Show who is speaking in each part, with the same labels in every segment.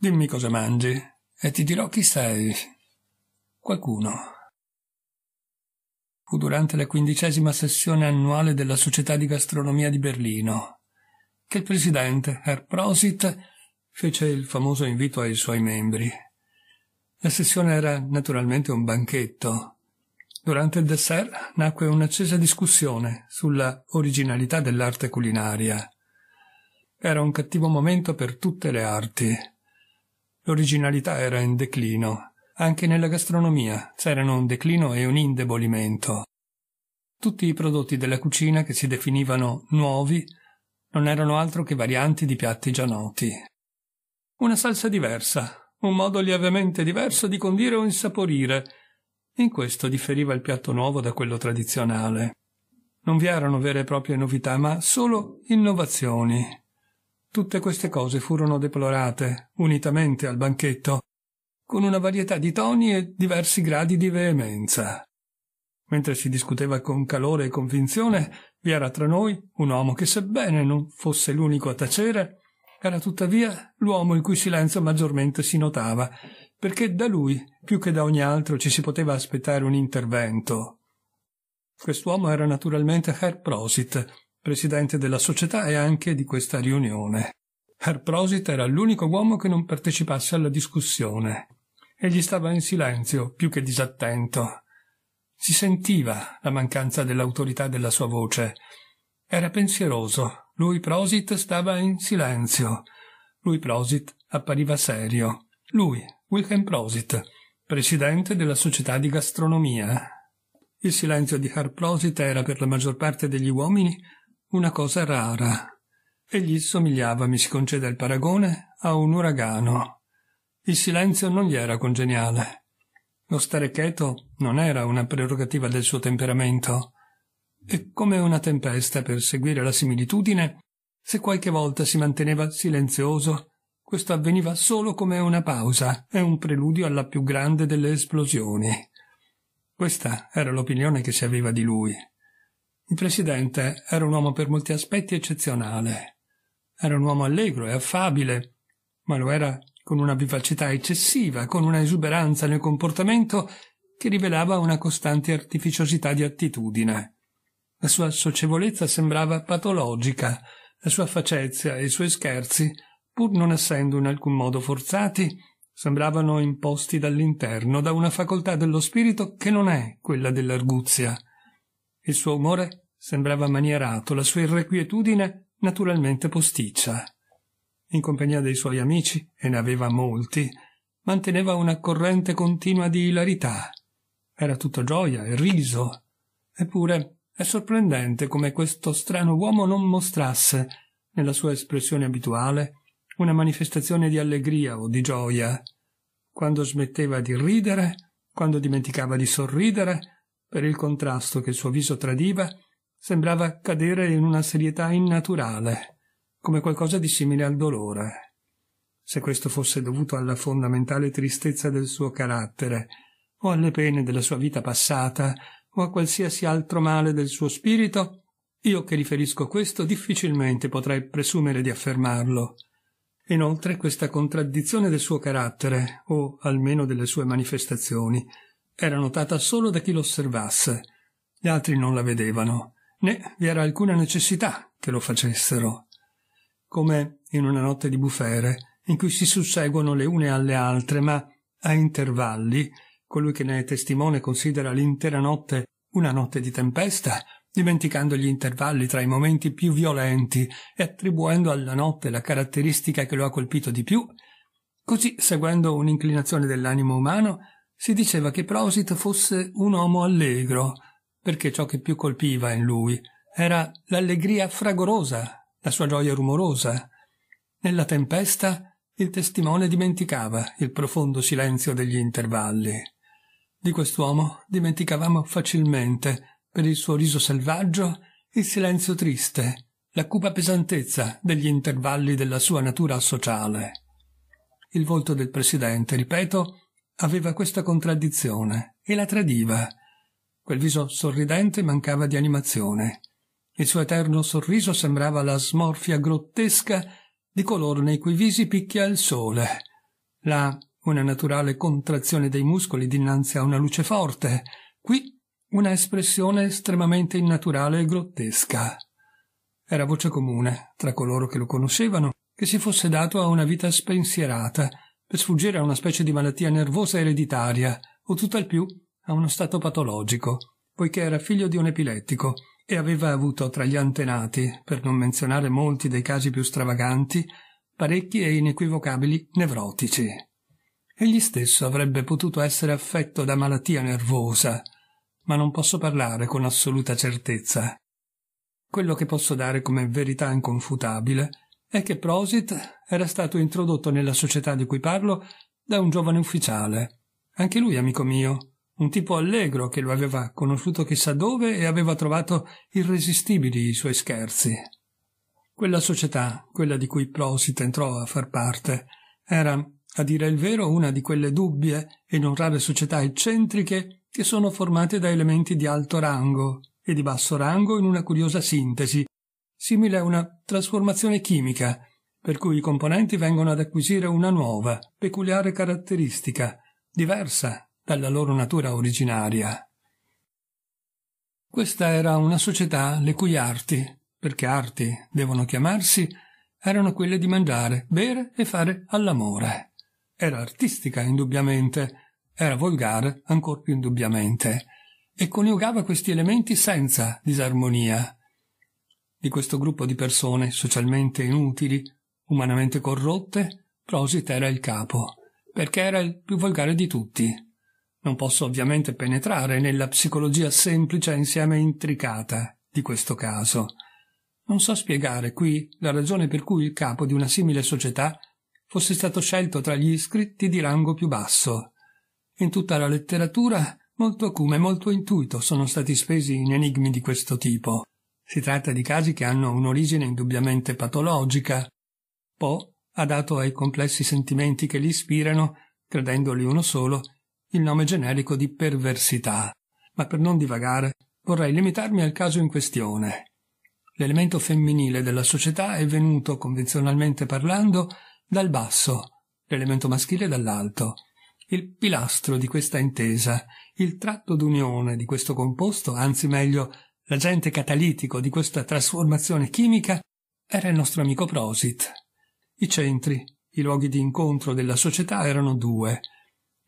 Speaker 1: Dimmi cosa mangi e ti dirò chi sei. Qualcuno. Fu durante la quindicesima sessione annuale della Società di Gastronomia di Berlino che il presidente, Herr Prosit, fece il famoso invito ai suoi membri. La sessione era naturalmente un banchetto. Durante il dessert nacque un'accesa discussione sulla originalità dell'arte culinaria. Era un cattivo momento per tutte le arti l'originalità era in declino. Anche nella gastronomia c'erano un declino e un indebolimento. Tutti i prodotti della cucina che si definivano nuovi non erano altro che varianti di piatti già noti. Una salsa diversa, un modo lievemente diverso di condire o insaporire. In questo differiva il piatto nuovo da quello tradizionale. Non vi erano vere e proprie novità, ma solo innovazioni. Tutte queste cose furono deplorate, unitamente al banchetto, con una varietà di toni e diversi gradi di veemenza. Mentre si discuteva con calore e convinzione, vi era tra noi un uomo che, sebbene non fosse l'unico a tacere, era tuttavia l'uomo il cui silenzio maggiormente si notava, perché da lui, più che da ogni altro, ci si poteva aspettare un intervento. Quest'uomo era naturalmente Herr Prosit, presidente della società e anche di questa riunione. Herr Prosit era l'unico uomo che non partecipasse alla discussione. Egli stava in silenzio, più che disattento. Si sentiva la mancanza dell'autorità della sua voce. Era pensieroso. Lui Prosit stava in silenzio. Lui Prosit appariva serio. Lui, Wilhelm Prosit, presidente della società di gastronomia. Il silenzio di Herr Prosit era per la maggior parte degli uomini una cosa rara. Egli somigliava, mi si concede il paragone, a un uragano. Il silenzio non gli era congeniale. Lo stare cheto non era una prerogativa del suo temperamento. E come una tempesta, per seguire la similitudine, se qualche volta si manteneva silenzioso, questo avveniva solo come una pausa e un preludio alla più grande delle esplosioni. Questa era l'opinione che si aveva di lui. Il presidente era un uomo per molti aspetti eccezionale. Era un uomo allegro e affabile, ma lo era con una vivacità eccessiva, con una esuberanza nel comportamento che rivelava una costante artificiosità di attitudine. La sua socievolezza sembrava patologica, la sua facezia e i suoi scherzi, pur non essendo in alcun modo forzati, sembravano imposti dall'interno da una facoltà dello spirito che non è quella dell'arguzia, il suo umore sembrava manierato, la sua irrequietudine naturalmente posticcia. In compagnia dei suoi amici, e ne aveva molti, manteneva una corrente continua di ilarità. Era tutto gioia e riso. Eppure è sorprendente come questo strano uomo non mostrasse, nella sua espressione abituale, una manifestazione di allegria o di gioia. Quando smetteva di ridere, quando dimenticava di sorridere, per il contrasto che il suo viso tradiva, sembrava cadere in una serietà innaturale, come qualcosa di simile al dolore. Se questo fosse dovuto alla fondamentale tristezza del suo carattere, o alle pene della sua vita passata, o a qualsiasi altro male del suo spirito, io che riferisco questo difficilmente potrei presumere di affermarlo. Inoltre questa contraddizione del suo carattere, o almeno delle sue manifestazioni, era notata solo da chi l'osservasse. Gli altri non la vedevano, né vi era alcuna necessità che lo facessero. Come in una notte di bufere, in cui si susseguono le une alle altre, ma a intervalli, colui che ne è testimone considera l'intera notte una notte di tempesta, dimenticando gli intervalli tra i momenti più violenti e attribuendo alla notte la caratteristica che lo ha colpito di più, così seguendo un'inclinazione dell'animo umano si diceva che Prosit fosse un uomo allegro, perché ciò che più colpiva in lui era l'allegria fragorosa, la sua gioia rumorosa. Nella tempesta il testimone dimenticava il profondo silenzio degli intervalli. Di quest'uomo dimenticavamo facilmente, per il suo riso selvaggio, il silenzio triste, la cupa pesantezza degli intervalli della sua natura sociale. Il volto del presidente, ripeto, aveva questa contraddizione e la tradiva. Quel viso sorridente mancava di animazione. Il suo eterno sorriso sembrava la smorfia grottesca di coloro nei cui visi picchia il sole. Là una naturale contrazione dei muscoli dinanzi a una luce forte, qui una espressione estremamente innaturale e grottesca. Era voce comune tra coloro che lo conoscevano che si fosse dato a una vita spensierata per sfuggire a una specie di malattia nervosa ereditaria, o tutt'al più a uno stato patologico, poiché era figlio di un epilettico e aveva avuto tra gli antenati, per non menzionare molti dei casi più stravaganti, parecchi e inequivocabili nevrotici. Egli stesso avrebbe potuto essere affetto da malattia nervosa, ma non posso parlare con assoluta certezza. Quello che posso dare come verità inconfutabile è che Prosit era stato introdotto nella società di cui parlo da un giovane ufficiale, anche lui amico mio, un tipo allegro che lo aveva conosciuto chissà dove e aveva trovato irresistibili i suoi scherzi. Quella società, quella di cui Prosit entrò a far parte, era, a dire il vero, una di quelle dubbie e non rare società eccentriche che sono formate da elementi di alto rango e di basso rango in una curiosa sintesi, simile a una trasformazione chimica, per cui i componenti vengono ad acquisire una nuova, peculiare caratteristica, diversa dalla loro natura originaria. Questa era una società le cui arti, perché arti devono chiamarsi, erano quelle di mangiare, bere e fare all'amore. Era artistica, indubbiamente, era volgare, ancor più indubbiamente, e coniugava questi elementi senza disarmonia, di questo gruppo di persone socialmente inutili, umanamente corrotte, Prosit era il capo, perché era il più volgare di tutti. Non posso ovviamente penetrare nella psicologia semplice e insieme intricata di questo caso. Non so spiegare qui la ragione per cui il capo di una simile società fosse stato scelto tra gli iscritti di rango più basso. In tutta la letteratura molto acume e molto intuito sono stati spesi in enigmi di questo tipo. Si tratta di casi che hanno un'origine indubbiamente patologica. Po ha dato ai complessi sentimenti che li ispirano, credendoli uno solo, il nome generico di perversità. Ma per non divagare, vorrei limitarmi al caso in questione. L'elemento femminile della società è venuto, convenzionalmente parlando, dal basso, l'elemento maschile dall'alto. Il pilastro di questa intesa, il tratto d'unione di questo composto, anzi meglio l'agente catalitico di questa trasformazione chimica era il nostro amico Prosit. I centri, i luoghi di incontro della società erano due,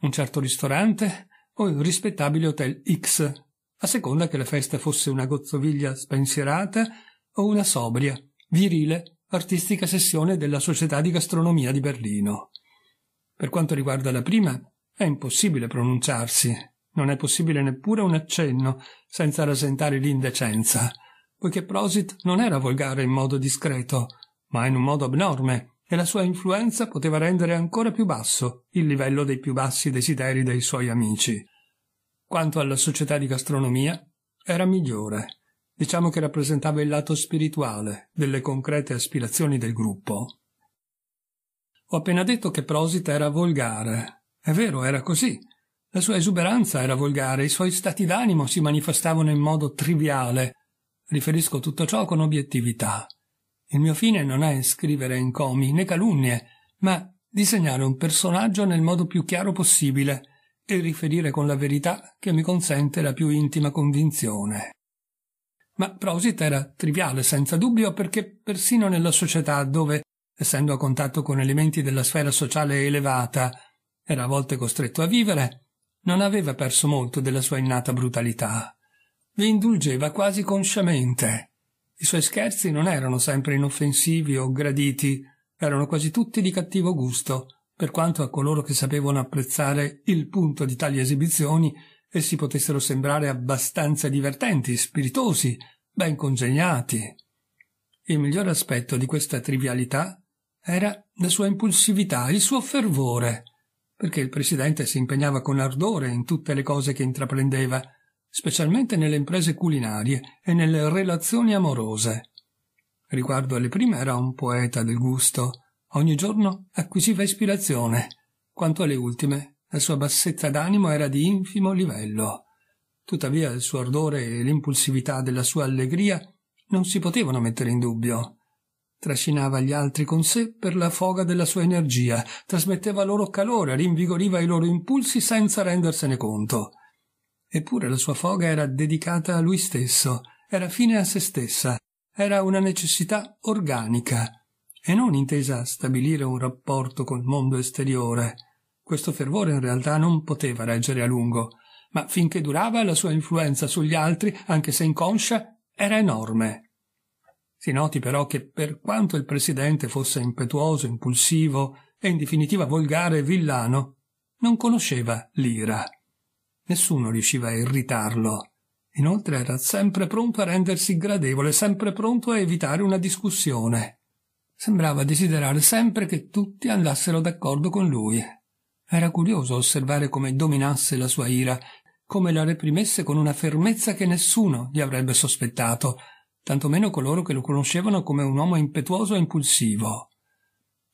Speaker 1: un certo ristorante o il rispettabile Hotel X, a seconda che la festa fosse una gozzoviglia spensierata o una sobria, virile, artistica sessione della Società di Gastronomia di Berlino. Per quanto riguarda la prima, è impossibile pronunciarsi. Non è possibile neppure un accenno, senza rasentare l'indecenza, poiché Prosit non era volgare in modo discreto, ma in un modo abnorme, e la sua influenza poteva rendere ancora più basso il livello dei più bassi desideri dei suoi amici. Quanto alla società di gastronomia, era migliore. Diciamo che rappresentava il lato spirituale delle concrete aspirazioni del gruppo. Ho appena detto che Prosit era volgare. È vero, era così, la sua esuberanza era volgare, i suoi stati d'animo si manifestavano in modo triviale. Riferisco tutto ciò con obiettività. Il mio fine non è scrivere encomi né calunnie, ma disegnare un personaggio nel modo più chiaro possibile e riferire con la verità che mi consente la più intima convinzione. Ma Prosit era triviale senza dubbio perché persino nella società dove, essendo a contatto con elementi della sfera sociale elevata, era a volte costretto a vivere, non aveva perso molto della sua innata brutalità. Vi indulgeva quasi consciamente. I suoi scherzi non erano sempre inoffensivi o graditi, erano quasi tutti di cattivo gusto, per quanto a coloro che sapevano apprezzare il punto di tali esibizioni essi potessero sembrare abbastanza divertenti, spiritosi, ben congegnati. Il miglior aspetto di questa trivialità era la sua impulsività, il suo fervore, perché il presidente si impegnava con ardore in tutte le cose che intraprendeva, specialmente nelle imprese culinarie e nelle relazioni amorose. Riguardo alle prime era un poeta del gusto, ogni giorno acquisiva ispirazione. Quanto alle ultime, la sua bassezza d'animo era di infimo livello. Tuttavia il suo ardore e l'impulsività della sua allegria non si potevano mettere in dubbio. Trascinava gli altri con sé per la foga della sua energia, trasmetteva loro calore, rinvigoriva i loro impulsi senza rendersene conto. Eppure la sua foga era dedicata a lui stesso, era fine a se stessa, era una necessità organica, e non intesa a stabilire un rapporto col mondo esteriore. Questo fervore in realtà non poteva reggere a lungo, ma finché durava la sua influenza sugli altri, anche se inconscia, era enorme. Si noti però che per quanto il presidente fosse impetuoso, impulsivo e in definitiva volgare e villano, non conosceva l'ira. Nessuno riusciva a irritarlo. Inoltre era sempre pronto a rendersi gradevole, sempre pronto a evitare una discussione. Sembrava desiderare sempre che tutti andassero d'accordo con lui. Era curioso osservare come dominasse la sua ira, come la reprimesse con una fermezza che nessuno gli avrebbe sospettato, tantomeno coloro che lo conoscevano come un uomo impetuoso e impulsivo.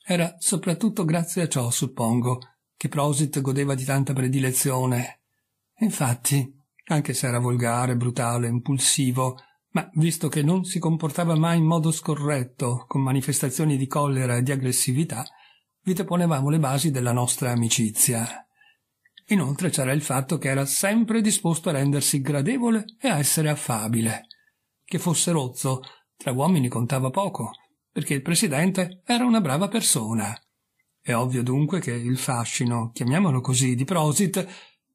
Speaker 1: Era soprattutto grazie a ciò, suppongo, che Prosit godeva di tanta predilezione. Infatti, anche se era volgare, brutale, impulsivo, ma visto che non si comportava mai in modo scorretto, con manifestazioni di collera e di aggressività, vi deponevamo le basi della nostra amicizia. Inoltre c'era il fatto che era sempre disposto a rendersi gradevole e a essere affabile che fosse rozzo, tra uomini contava poco, perché il presidente era una brava persona. È ovvio dunque che il fascino, chiamiamolo così, di Prosit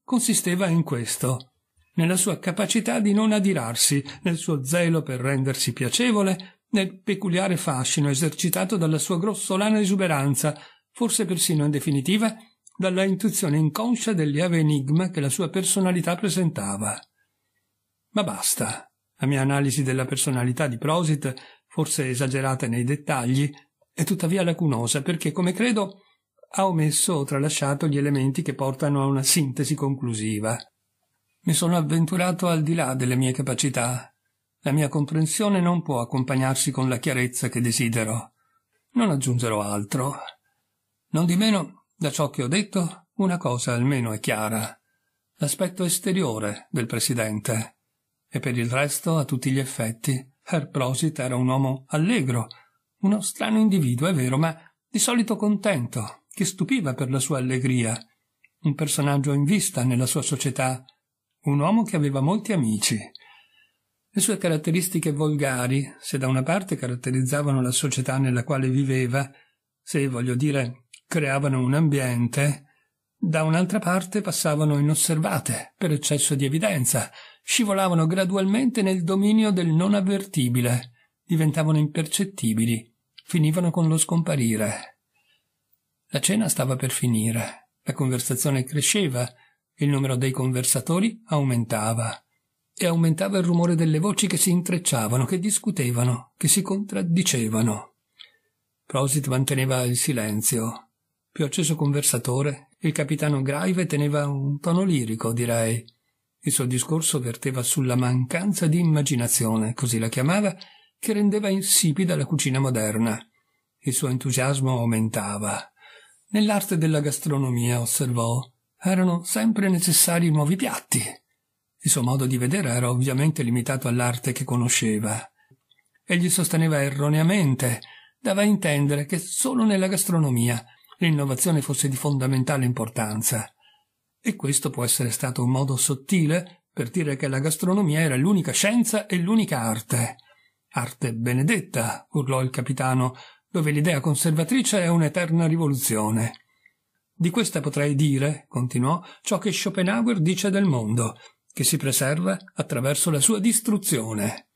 Speaker 1: consisteva in questo, nella sua capacità di non adirarsi, nel suo zelo per rendersi piacevole, nel peculiare fascino esercitato dalla sua grossolana esuberanza, forse persino in definitiva dalla intuizione inconscia del lieve enigma che la sua personalità presentava. Ma basta. La mia analisi della personalità di Prosit, forse esagerata nei dettagli, è tuttavia lacunosa perché, come credo, ha omesso o tralasciato gli elementi che portano a una sintesi conclusiva. Mi sono avventurato al di là delle mie capacità. La mia comprensione non può accompagnarsi con la chiarezza che desidero. Non aggiungerò altro. Non di meno, da ciò che ho detto, una cosa almeno è chiara. L'aspetto esteriore del Presidente e per il resto a tutti gli effetti Herr Prosit era un uomo allegro, uno strano individuo, è vero, ma di solito contento, che stupiva per la sua allegria, un personaggio in vista nella sua società, un uomo che aveva molti amici. Le sue caratteristiche volgari, se da una parte caratterizzavano la società nella quale viveva, se voglio dire creavano un ambiente, da un'altra parte passavano inosservate per eccesso di evidenza, scivolavano gradualmente nel dominio del non avvertibile, diventavano impercettibili, finivano con lo scomparire. La cena stava per finire, la conversazione cresceva, il numero dei conversatori aumentava e aumentava il rumore delle voci che si intrecciavano, che discutevano, che si contraddicevano. Prosit manteneva il silenzio. Più acceso conversatore, il capitano Grave teneva un tono lirico, direi, il suo discorso verteva sulla mancanza di immaginazione, così la chiamava, che rendeva insipida la cucina moderna. Il suo entusiasmo aumentava. Nell'arte della gastronomia, osservò, erano sempre necessari nuovi piatti. Il suo modo di vedere era ovviamente limitato all'arte che conosceva. Egli sosteneva erroneamente, dava a intendere che solo nella gastronomia l'innovazione fosse di fondamentale importanza. E questo può essere stato un modo sottile per dire che la gastronomia era l'unica scienza e l'unica arte. Arte benedetta, urlò il capitano, dove l'idea conservatrice è un'eterna rivoluzione. Di questa potrei dire, continuò, ciò che Schopenhauer dice del mondo, che si preserva attraverso la sua distruzione.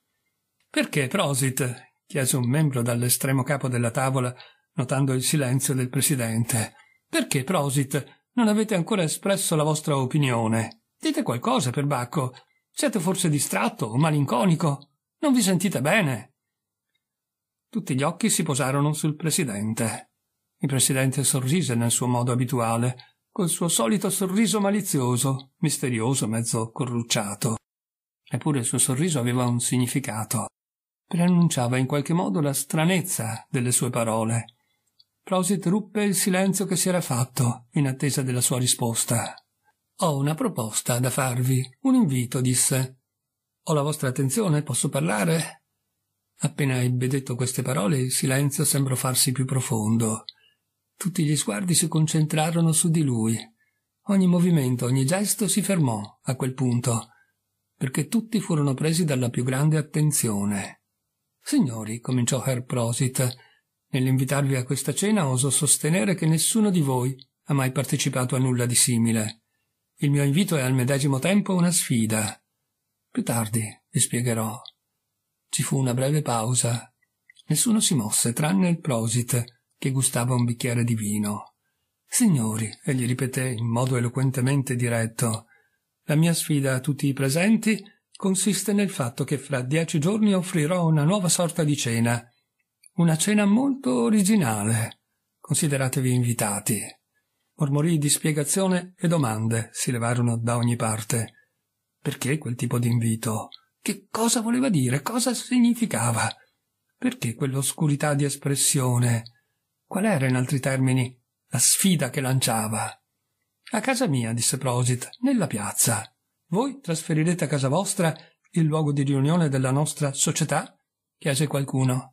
Speaker 1: Perché, Prosit? chiese un membro dall'estremo capo della tavola, notando il silenzio del presidente. Perché, Prosit, non avete ancora espresso la vostra opinione. Dite qualcosa, perbacco. Siete forse distratto o malinconico? Non vi sentite bene? Tutti gli occhi si posarono sul presidente. Il presidente sorrise nel suo modo abituale, col suo solito sorriso malizioso, misterioso, mezzo corrucciato. Eppure il suo sorriso aveva un significato. Preannunciava in qualche modo la stranezza delle sue parole Prosit ruppe il silenzio che si era fatto, in attesa della sua risposta. Ho una proposta da farvi, un invito, disse. Ho la vostra attenzione, posso parlare? Appena ebbe detto queste parole, il silenzio sembrò farsi più profondo. Tutti gli sguardi si concentrarono su di lui. Ogni movimento, ogni gesto si fermò a quel punto, perché tutti furono presi dalla più grande attenzione. Signori, cominciò Herr Prosit, Nell'invitarvi a questa cena oso sostenere che nessuno di voi ha mai partecipato a nulla di simile. Il mio invito è al medesimo tempo una sfida. Più tardi vi spiegherò. Ci fu una breve pausa. Nessuno si mosse, tranne il prosit, che gustava un bicchiere di vino. Signori, egli ripeté in modo eloquentemente diretto, la mia sfida a tutti i presenti consiste nel fatto che fra dieci giorni offrirò una nuova sorta di cena, una cena molto originale. Consideratevi invitati. Mormorì di spiegazione e domande si levarono da ogni parte. Perché quel tipo di invito? Che cosa voleva dire? Cosa significava? Perché quell'oscurità di espressione? Qual era, in altri termini, la sfida che lanciava? A casa mia, disse Prosit, nella piazza. Voi trasferirete a casa vostra il luogo di riunione della nostra società? chiese qualcuno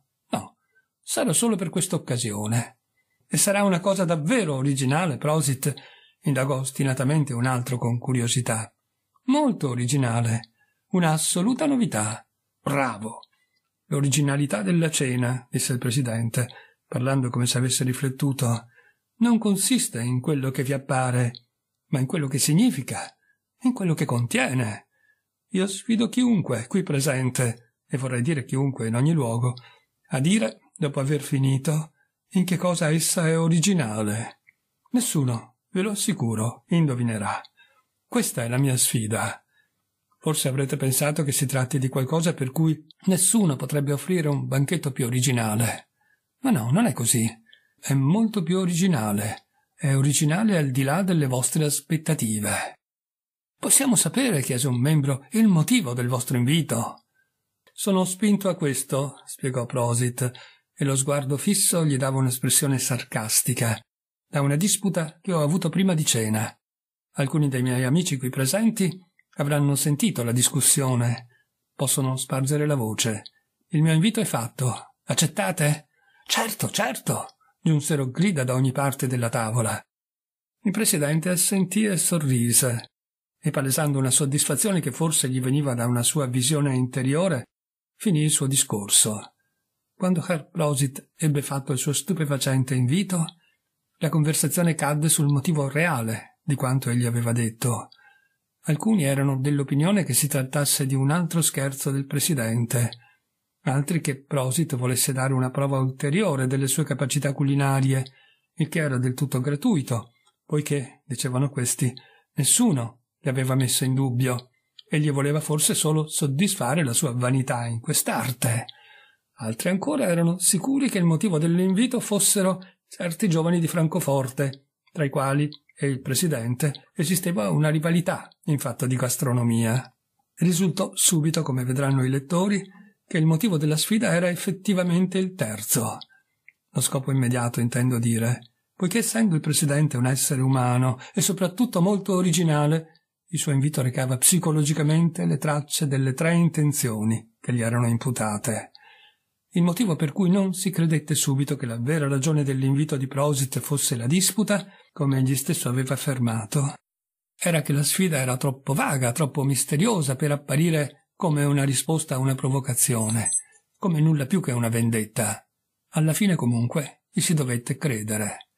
Speaker 1: sarà solo per quest'occasione. E sarà una cosa davvero originale, Prosit, indagò ostinatamente un altro con curiosità. Molto originale, un'assoluta novità. Bravo. L'originalità della cena, disse il presidente, parlando come se avesse riflettuto, non consiste in quello che vi appare, ma in quello che significa, in quello che contiene. Io sfido chiunque qui presente, e vorrei dire chiunque in ogni luogo, a dire dopo aver finito, in che cosa essa è originale. Nessuno, ve lo assicuro, indovinerà. Questa è la mia sfida. Forse avrete pensato che si tratti di qualcosa per cui nessuno potrebbe offrire un banchetto più originale. Ma no, non è così. È molto più originale. È originale al di là delle vostre aspettative. Possiamo sapere, chiese un membro, il motivo del vostro invito? Sono spinto a questo, spiegò Prosit, e lo sguardo fisso gli dava un'espressione sarcastica, da una disputa che ho avuto prima di cena. Alcuni dei miei amici qui presenti avranno sentito la discussione. Possono spargere la voce. Il mio invito è fatto. Accettate? Certo, certo! giunsero grida da ogni parte della tavola. Il presidente assentì e sorrise, e palesando una soddisfazione che forse gli veniva da una sua visione interiore, finì il suo discorso. Quando Herr Prosit ebbe fatto il suo stupefacente invito, la conversazione cadde sul motivo reale di quanto egli aveva detto. Alcuni erano dell'opinione che si trattasse di un altro scherzo del presidente, altri che Prosit volesse dare una prova ulteriore delle sue capacità culinarie, il che era del tutto gratuito, poiché, dicevano questi, nessuno le aveva messo in dubbio. e gli voleva forse solo soddisfare la sua vanità in quest'arte. Altri ancora erano sicuri che il motivo dell'invito fossero certi giovani di Francoforte, tra i quali e il presidente esisteva una rivalità in fatto di gastronomia. Risultò subito, come vedranno i lettori, che il motivo della sfida era effettivamente il terzo. Lo scopo immediato, intendo dire, poiché essendo il presidente un essere umano e soprattutto molto originale, il suo invito recava psicologicamente le tracce delle tre intenzioni che gli erano imputate il motivo per cui non si credette subito che la vera ragione dell'invito di Prosit fosse la disputa, come egli stesso aveva affermato, era che la sfida era troppo vaga, troppo misteriosa per apparire come una risposta a una provocazione, come nulla più che una vendetta. Alla fine comunque gli si dovette credere.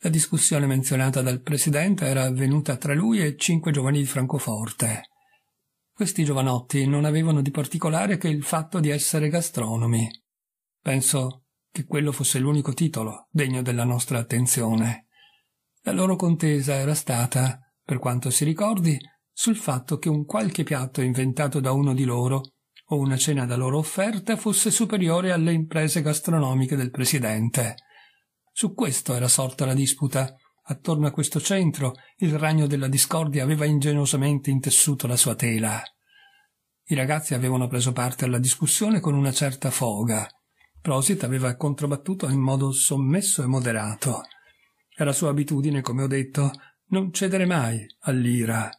Speaker 1: La discussione menzionata dal presidente era avvenuta tra lui e cinque giovani di Francoforte. Questi giovanotti non avevano di particolare che il fatto di essere gastronomi. Penso che quello fosse l'unico titolo degno della nostra attenzione. La loro contesa era stata, per quanto si ricordi, sul fatto che un qualche piatto inventato da uno di loro o una cena da loro offerta fosse superiore alle imprese gastronomiche del presidente. Su questo era sorta la disputa, Attorno a questo centro il ragno della discordia aveva ingenosamente intessuto la sua tela. I ragazzi avevano preso parte alla discussione con una certa foga. Prosit aveva controbattuto in modo sommesso e moderato. Era sua abitudine, come ho detto, non cedere mai all'ira.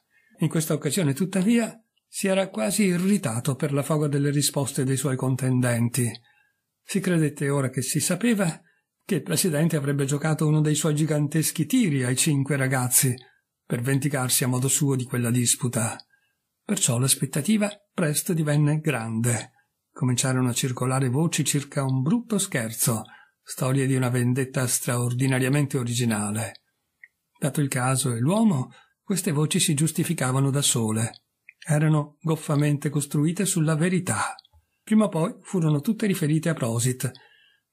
Speaker 1: In questa occasione, tuttavia, si era quasi irritato per la foga delle risposte dei suoi contendenti. Si credette ora che si sapeva che il presidente avrebbe giocato uno dei suoi giganteschi tiri ai cinque ragazzi, per vendicarsi a modo suo di quella disputa. Perciò l'aspettativa presto divenne grande. Cominciarono a circolare voci circa un brutto scherzo, storie di una vendetta straordinariamente originale. Dato il caso e l'uomo, queste voci si giustificavano da sole. Erano goffamente costruite sulla verità. Prima o poi furono tutte riferite a Prosit,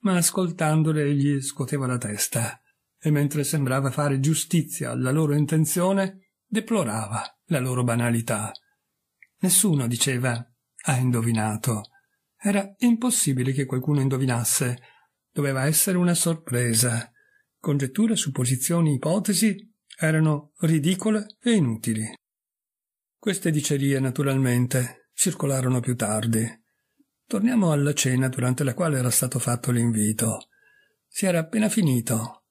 Speaker 1: ma ascoltandole egli scuoteva la testa e mentre sembrava fare giustizia alla loro intenzione, deplorava la loro banalità. Nessuno, diceva, ha indovinato. Era impossibile che qualcuno indovinasse. Doveva essere una sorpresa. Congetture, supposizioni, ipotesi erano ridicole e inutili. Queste dicerie, naturalmente, circolarono più tardi. Torniamo alla cena durante la quale era stato fatto l'invito. Si era appena finito.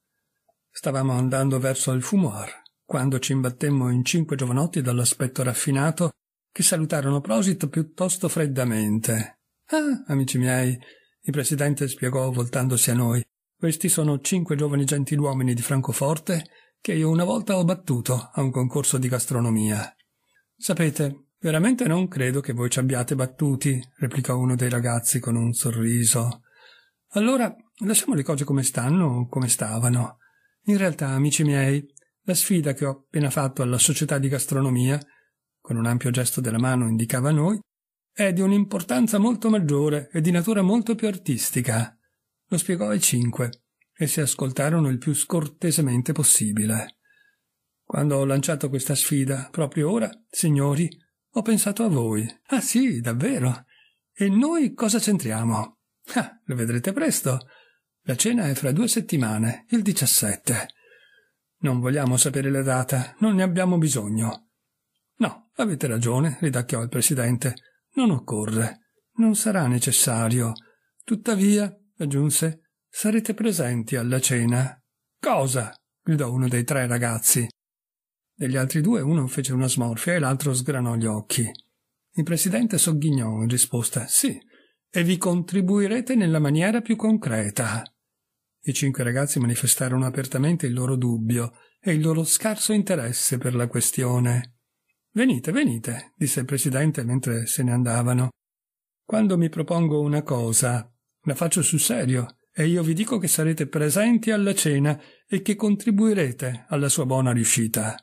Speaker 1: Stavamo andando verso il fumoir, quando ci imbattemmo in cinque giovanotti dall'aspetto raffinato che salutarono Prosit piuttosto freddamente. Ah, amici miei, il presidente spiegò voltandosi a noi. Questi sono cinque giovani gentiluomini di Francoforte che io una volta ho battuto a un concorso di gastronomia. Sapete, Veramente non credo che voi ci abbiate battuti, replicò uno dei ragazzi con un sorriso. Allora lasciamo le cose come stanno o come stavano. In realtà, amici miei, la sfida che ho appena fatto alla società di gastronomia, con un ampio gesto della mano indicava noi, è di un'importanza molto maggiore e di natura molto più artistica. Lo spiegò ai cinque e si ascoltarono il più scortesemente possibile. Quando ho lanciato questa sfida, proprio ora, signori, ho pensato a voi. Ah sì, davvero. E noi cosa c'entriamo? Ah, lo vedrete presto. La cena è fra due settimane, il 17. Non vogliamo sapere la data, non ne abbiamo bisogno. No, avete ragione, ridacchiò il presidente. Non occorre. Non sarà necessario. Tuttavia, aggiunse, sarete presenti alla cena. Cosa? gridò uno dei tre ragazzi. Degli altri due uno fece una smorfia e l'altro sgranò gli occhi. Il presidente sogghignò in risposta sì, e vi contribuirete nella maniera più concreta. I cinque ragazzi manifestarono apertamente il loro dubbio e il loro scarso interesse per la questione. Venite, venite, disse il presidente mentre se ne andavano. Quando mi propongo una cosa, la faccio sul serio e io vi dico che sarete presenti alla cena e che contribuirete alla sua buona riuscita.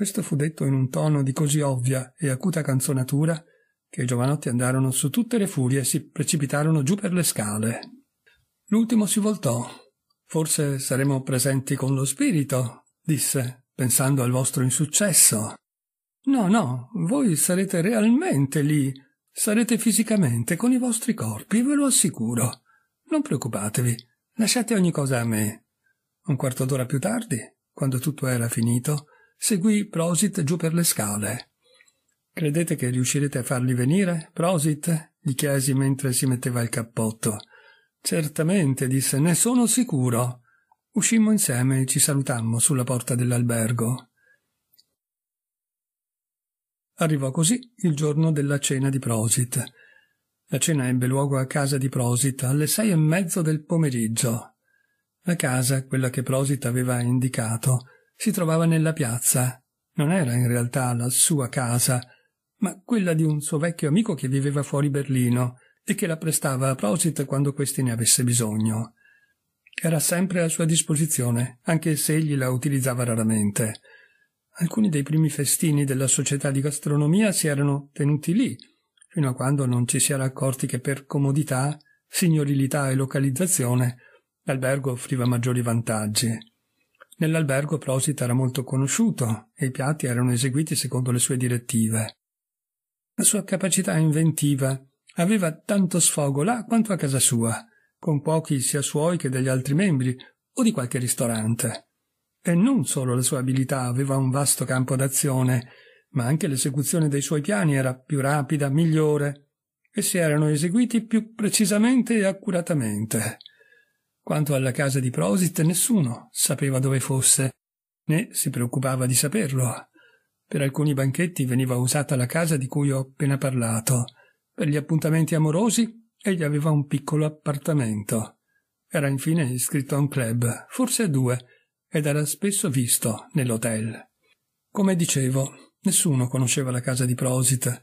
Speaker 1: Questo fu detto in un tono di così ovvia e acuta canzonatura che i giovanotti andarono su tutte le furie e si precipitarono giù per le scale. L'ultimo si voltò. Forse saremo presenti con lo spirito, disse, pensando al vostro insuccesso. No, no, voi sarete realmente lì, sarete fisicamente con i vostri corpi, ve lo assicuro. Non preoccupatevi, lasciate ogni cosa a me. Un quarto d'ora più tardi, quando tutto era finito, Seguì Prosit giù per le scale. Credete che riuscirete a farli venire, Prosit? gli chiesi mentre si metteva il cappotto. Certamente, disse, ne sono sicuro. Uscimmo insieme e ci salutammo sulla porta dell'albergo. Arrivò così il giorno della cena di Prosit. La cena ebbe luogo a casa di Prosit alle sei e mezzo del pomeriggio. La casa, quella che Prosit aveva indicato, si trovava nella piazza. Non era in realtà la sua casa, ma quella di un suo vecchio amico che viveva fuori Berlino e che la prestava a Prosit quando questi ne avesse bisogno. Era sempre a sua disposizione, anche se egli la utilizzava raramente. Alcuni dei primi festini della società di gastronomia si erano tenuti lì, fino a quando non ci si era accorti che per comodità, signorilità e localizzazione l'albergo offriva maggiori vantaggi. Nell'albergo Prosit era molto conosciuto e i piatti erano eseguiti secondo le sue direttive. La sua capacità inventiva aveva tanto sfogo là quanto a casa sua, con pochi sia suoi che degli altri membri o di qualche ristorante. E non solo la sua abilità aveva un vasto campo d'azione, ma anche l'esecuzione dei suoi piani era più rapida, migliore, e si erano eseguiti più precisamente e accuratamente. Quanto alla casa di Prosit, nessuno sapeva dove fosse, né si preoccupava di saperlo. Per alcuni banchetti veniva usata la casa di cui ho appena parlato. Per gli appuntamenti amorosi egli aveva un piccolo appartamento. Era infine iscritto a un club, forse a due, ed era spesso visto nell'hotel. Come dicevo, nessuno conosceva la casa di Prosit.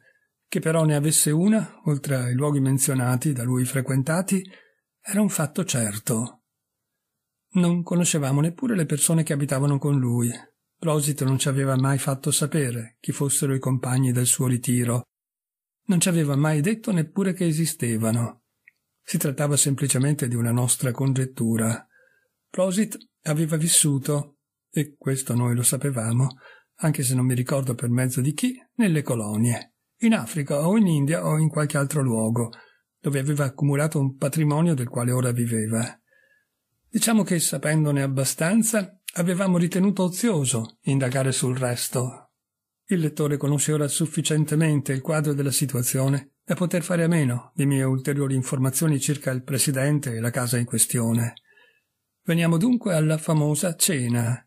Speaker 1: Che però ne avesse una, oltre ai luoghi menzionati da lui frequentati, era un fatto certo. Non conoscevamo neppure le persone che abitavano con lui. Plosito non ci aveva mai fatto sapere chi fossero i compagni del suo ritiro. Non ci aveva mai detto neppure che esistevano. Si trattava semplicemente di una nostra congettura. Plosit aveva vissuto, e questo noi lo sapevamo, anche se non mi ricordo per mezzo di chi, nelle colonie, in Africa o in India o in qualche altro luogo, dove aveva accumulato un patrimonio del quale ora viveva. Diciamo che, sapendone abbastanza, avevamo ritenuto ozioso indagare sul resto. Il lettore conosce ora sufficientemente il quadro della situazione da poter fare a meno di mie ulteriori informazioni circa il presidente e la casa in questione. Veniamo dunque alla famosa cena.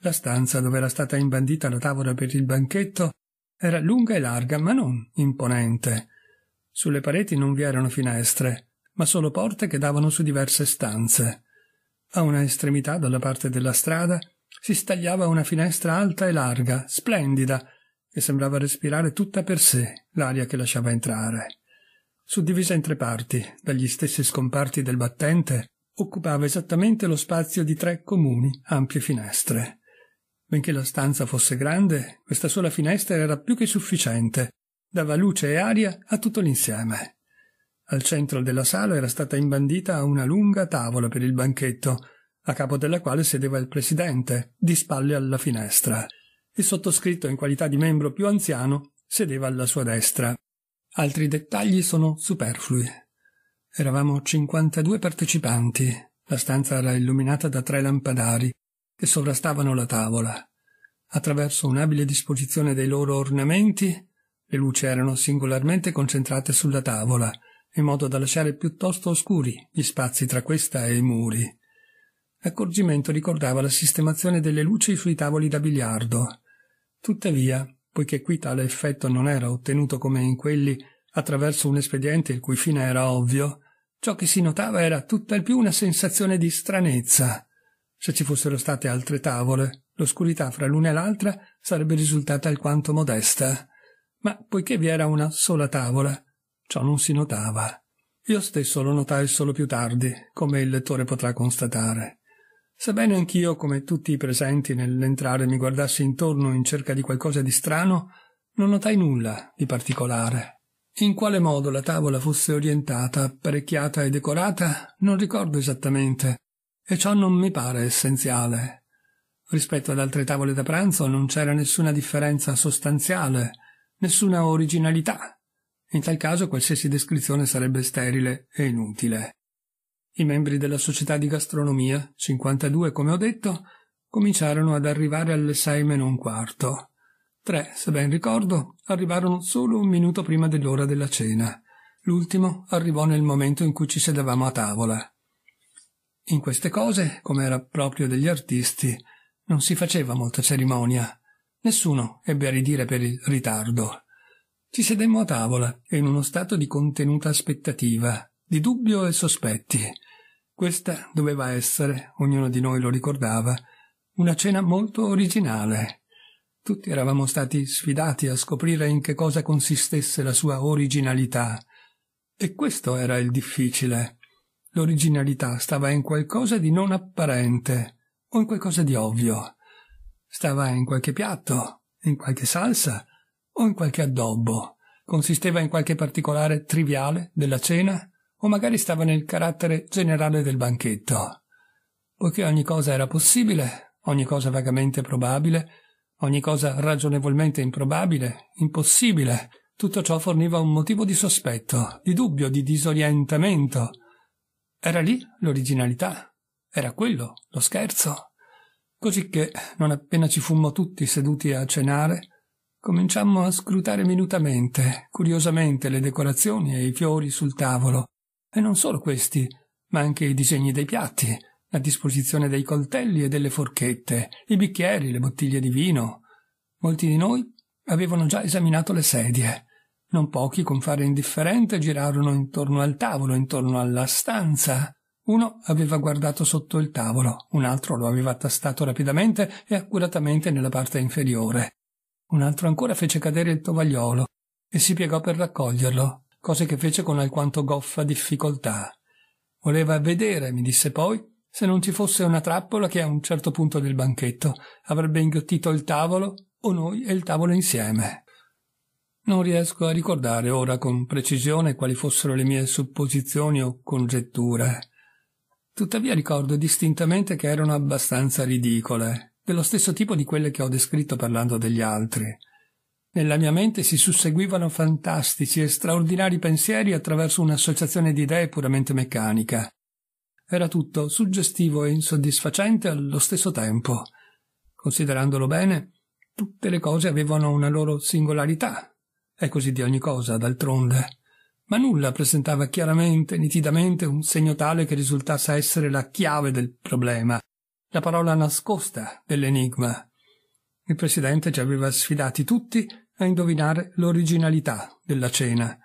Speaker 1: La stanza dove era stata imbandita la tavola per il banchetto era lunga e larga, ma non imponente. Sulle pareti non vi erano finestre, ma solo porte che davano su diverse stanze. A una estremità, dalla parte della strada, si stagliava una finestra alta e larga, splendida, che sembrava respirare tutta per sé l'aria che lasciava entrare. Suddivisa in tre parti, dagli stessi scomparti del battente, occupava esattamente lo spazio di tre comuni ampie finestre. Benché la stanza fosse grande, questa sola finestra era più che sufficiente dava luce e aria a tutto l'insieme. Al centro della sala era stata imbandita una lunga tavola per il banchetto, a capo della quale sedeva il presidente, di spalle alla finestra. Il sottoscritto, in qualità di membro più anziano, sedeva alla sua destra. Altri dettagli sono superflui. Eravamo 52 partecipanti. La stanza era illuminata da tre lampadari che sovrastavano la tavola. Attraverso un'abile disposizione dei loro ornamenti, le luci erano singolarmente concentrate sulla tavola, in modo da lasciare piuttosto oscuri gli spazi tra questa e i muri. L'accorgimento ricordava la sistemazione delle luci sui tavoli da biliardo. Tuttavia, poiché qui tale effetto non era ottenuto come in quelli attraverso un espediente il cui fine era ovvio, ciò che si notava era tutt'al più una sensazione di stranezza. Se ci fossero state altre tavole, l'oscurità fra l'una e l'altra sarebbe risultata alquanto modesta ma poiché vi era una sola tavola, ciò non si notava. Io stesso lo notai solo più tardi, come il lettore potrà constatare. Sebbene anch'io, come tutti i presenti nell'entrare, mi guardassi intorno in cerca di qualcosa di strano, non notai nulla di particolare. In quale modo la tavola fosse orientata, apparecchiata e decorata, non ricordo esattamente, e ciò non mi pare essenziale. Rispetto ad altre tavole da pranzo non c'era nessuna differenza sostanziale, nessuna originalità. In tal caso qualsiasi descrizione sarebbe sterile e inutile. I membri della società di gastronomia, 52 come ho detto, cominciarono ad arrivare alle sei meno un quarto. Tre, se ben ricordo, arrivarono solo un minuto prima dell'ora della cena. L'ultimo arrivò nel momento in cui ci sedevamo a tavola. In queste cose, come era proprio degli artisti, non si faceva molta cerimonia. Nessuno ebbe a ridire per il ritardo. Ci sedemmo a tavola e in uno stato di contenuta aspettativa, di dubbio e sospetti. Questa doveva essere, ognuno di noi lo ricordava, una cena molto originale. Tutti eravamo stati sfidati a scoprire in che cosa consistesse la sua originalità. E questo era il difficile. L'originalità stava in qualcosa di non apparente o in qualcosa di ovvio. Stava in qualche piatto, in qualche salsa o in qualche addobbo. Consisteva in qualche particolare triviale della cena o magari stava nel carattere generale del banchetto. Poiché ogni cosa era possibile, ogni cosa vagamente probabile, ogni cosa ragionevolmente improbabile, impossibile, tutto ciò forniva un motivo di sospetto, di dubbio, di disorientamento. Era lì l'originalità, era quello lo scherzo. Cosicché, non appena ci fummo tutti seduti a cenare, cominciammo a scrutare minutamente, curiosamente le decorazioni e i fiori sul tavolo, e non solo questi, ma anche i disegni dei piatti, la disposizione dei coltelli e delle forchette, i bicchieri, le bottiglie di vino. Molti di noi avevano già esaminato le sedie. Non pochi, con fare indifferente, girarono intorno al tavolo, intorno alla stanza, uno aveva guardato sotto il tavolo, un altro lo aveva tastato rapidamente e accuratamente nella parte inferiore. Un altro ancora fece cadere il tovagliolo e si piegò per raccoglierlo, cose che fece con alquanto goffa difficoltà. Voleva vedere, mi disse poi, se non ci fosse una trappola che a un certo punto del banchetto avrebbe inghiottito il tavolo o noi e il tavolo insieme. Non riesco a ricordare ora con precisione quali fossero le mie supposizioni o congetture. Tuttavia ricordo distintamente che erano abbastanza ridicole, dello stesso tipo di quelle che ho descritto parlando degli altri. Nella mia mente si susseguivano fantastici e straordinari pensieri attraverso un'associazione di idee puramente meccanica. Era tutto suggestivo e insoddisfacente allo stesso tempo. Considerandolo bene, tutte le cose avevano una loro singolarità. È così di ogni cosa, d'altronde ma nulla presentava chiaramente, nitidamente un segno tale che risultasse essere la chiave del problema, la parola nascosta dell'enigma. Il presidente ci aveva sfidati tutti a indovinare l'originalità della cena.